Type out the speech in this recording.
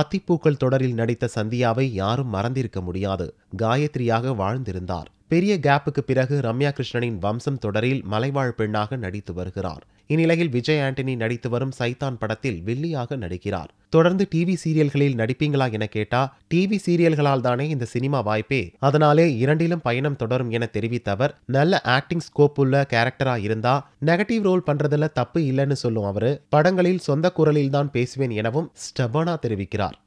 அத்திப்பூக்கள் தொடரில் நடித்த சந்தியாவை யாரும் மறந்திருக்க முடியாது காயத்ரியாக வாழ்ந்திருந்தார் பெரிய கேப்புக்கு பிறகு ரம்யா கிருஷ்ணனின் வம்சம் தொடரில் மலைவாழ் பெண்ணாக நடித்து வருகிறார் இந்நிலையில் விஜய் ஆண்டனி நடித்து வரும் சைத்தான் படத்தில் வில்லியாக நடிக்கிறார் தொடர்ந்து டிவி சீரியல்களில் நடிப்பீங்களா என கேட்டா டிவி சீரியல்களால் தானே இந்த சினிமா வாய்ப்பே அதனாலே இரண்டிலும் பயணம் தொடரும் என தெரிவித்த அவர் நல்ல ஆக்டிங் ஸ்கோப் உள்ள கேரக்டரா இருந்தா நெகட்டிவ் ரோல் பண்றதுல தப்பு இல்லைன்னு சொல்லும் அவரு படங்களில் சொந்த குரலில் தான் பேசுவேன் எனவும் ஸ்டபனா தெரிவிக்கிறார்